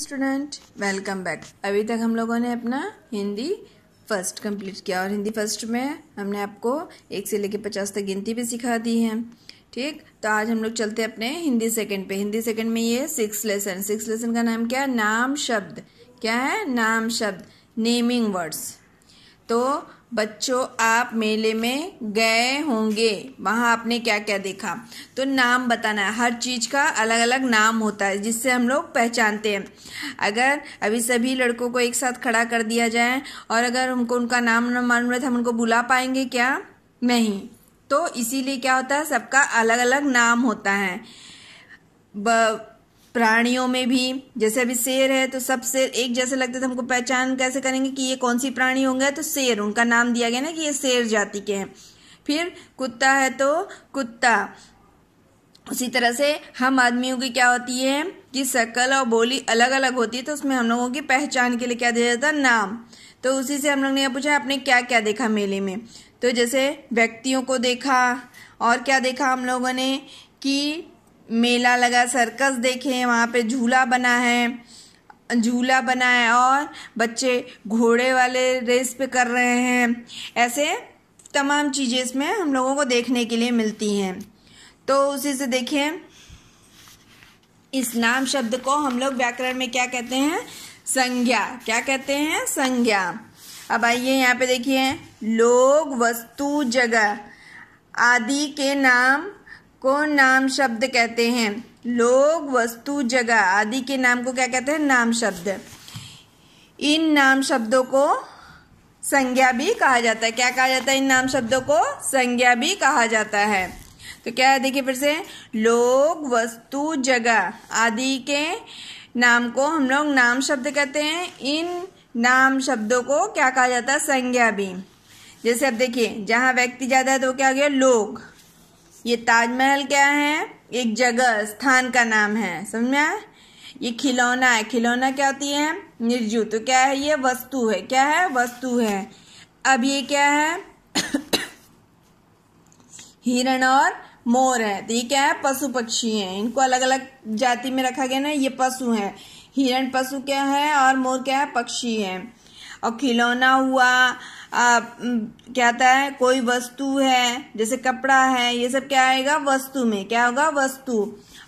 student welcome back अभी तक हम लोगों ने अपना हिंदी फर्स्ट कंप्लीट किया और हिंदी फर्स्ट में हमने आपको एक से लेकर पचास तक गिनती भी सिखा दी है ठीक तो आज हम लोग चलते हैं अपने हिंदी सेकंड पे हिंदी सेकंड में ये सिक्स लेसन सिक्स लेसन का नाम क्या है नाम शब्द क्या है नाम शब्द नेमिंग वर्ड्स तो बच्चों आप मेले में गए होंगे वहाँ आपने क्या क्या देखा तो नाम बताना है हर चीज़ का अलग अलग नाम होता है जिससे हम लोग पहचानते हैं अगर अभी सभी लड़कों को एक साथ खड़ा कर दिया जाए और अगर हमको उनका नाम न मालूम रहे तो हम उनको बुला पाएंगे क्या नहीं तो इसीलिए क्या होता है सबका अलग अलग नाम होता है प्राणियों में भी जैसे अभी शेर है तो सब शेर एक जैसे लगते थे हमको पहचान कैसे करेंगे कि ये कौन सी प्राणी होंगे तो शेर उनका नाम दिया गया ना कि ये शेर जाति के हैं फिर कुत्ता है तो कुत्ता उसी तरह से हम आदमियों की क्या होती है कि शक्ल और बोली अलग अलग होती है तो उसमें हम लोगों की पहचान के लिए क्या दिया जाता है नाम तो उसी से हम लोग ने यह पूछा आपने क्या क्या देखा मेले में तो जैसे व्यक्तियों को देखा और क्या देखा हम लोगों ने कि मेला लगा सर्कस देखे वहाँ पे झूला बना है झूला बना है और बच्चे घोड़े वाले रेस पे कर रहे हैं ऐसे तमाम चीज़ें इसमें हम लोगों को देखने के लिए मिलती हैं तो उसी से देखें नाम शब्द को हम लोग व्याकरण में क्या कहते हैं संज्ञा क्या कहते हैं संज्ञा अब आइए यहाँ पे देखिए लोग वस्तु जगह आदि के नाम को नाम शब्द कहते हैं लोग वस्तु जगह आदि के नाम को क्या कहते हैं नाम शब्द इन नाम शब्दों को संज्ञा भी कहा जाता है क्या कहा जाता है इन नाम शब्दों को संज्ञा भी कहा जाता है तो क्या है देखिए फिर से लोग वस्तु जगह आदि के नाम को हम लोग नाम शब्द कहते हैं इन नाम शब्दों को क्या कहा जाता है संज्ञा भी जैसे अब देखिए जहां व्यक्ति ज्यादा है तो क्या हो गया लोग ये ताजमहल क्या है एक जगह स्थान का नाम है समझ में ये खिलौना है खिलौना क्या होती है निर्जू तो क्या है ये वस्तु है क्या है वस्तु है अब ये क्या है हिरण और मोर है तो ये क्या है पशु पक्षी हैं इनको अलग अलग जाति में रखा गया ना ये पशु है हिरण पशु क्या है और मोर क्या है पक्षी है और खिलौना हुआ आ, क्या आता है कोई वस्तु है जैसे कपड़ा है ये सब क्या आएगा वस्तु में क्या होगा वस्तु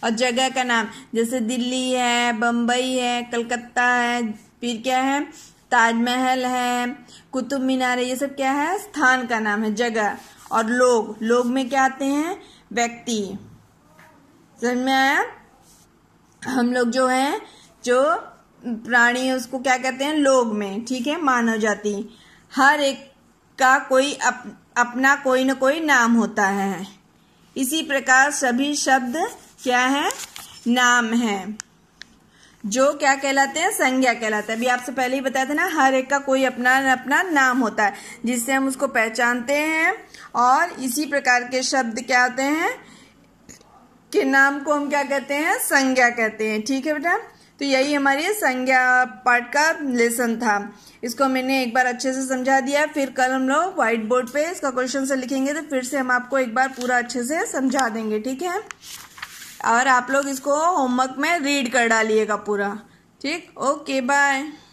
और जगह का नाम जैसे दिल्ली है बम्बई है कलकत्ता है फिर क्या है ताजमहल है कुतुब मीनार है ये सब क्या है स्थान का नाम है जगह और लोग लोग में क्या आते हैं व्यक्ति समझ में आया हम लोग जो हैं जो प्राणी उसको क्या कहते हैं लोग में ठीक है मानव जाति हर एक का कोई अप, अपना कोई ना कोई नाम होता है इसी प्रकार सभी शब्द क्या है नाम है जो क्या कहलाते हैं संज्ञा कहलाते हैं अभी आपसे पहले ही बताया था ना हर एक का कोई अपना अपना नाम होता है जिससे हम उसको पहचानते हैं और इसी प्रकार के शब्द क्या होते हैं के नाम को हम क्या कहते हैं संज्ञा कहते हैं ठीक है बेटा तो यही हमारी संज्ञा पाठ का लेसन था इसको मैंने एक बार अच्छे से समझा दिया फिर कल हम लोग व्हाइट बोर्ड पे इसका क्वेश्चन से लिखेंगे तो फिर से हम आपको एक बार पूरा अच्छे से समझा देंगे ठीक है और आप लोग इसको होमवर्क में रीड कर डालिएगा पूरा ठीक ओके बाय